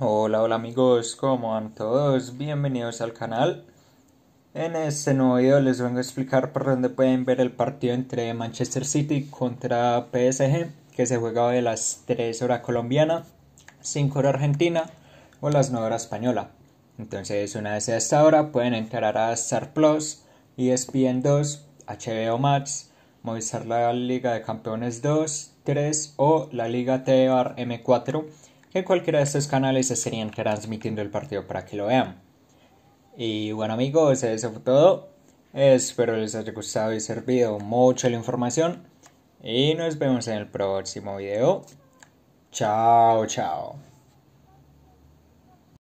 Hola, hola amigos, ¿cómo van todos? Bienvenidos al canal. En este nuevo video les vengo a explicar por dónde pueden ver el partido entre Manchester City contra PSG, que se juega a las 3 horas colombiana, 5 horas argentina o las 9 horas española. Entonces, una vez a esta hora pueden entrar a Star Plus, ESPN 2, HBO Max, Movistar la Liga de Campeones 2, 3 o la Liga TVAR M4 que cualquiera de estos canales estarían transmitiendo el partido para que lo vean. Y bueno amigos, eso fue todo. Espero les haya gustado y servido mucho la información. Y nos vemos en el próximo video. Chao, chao.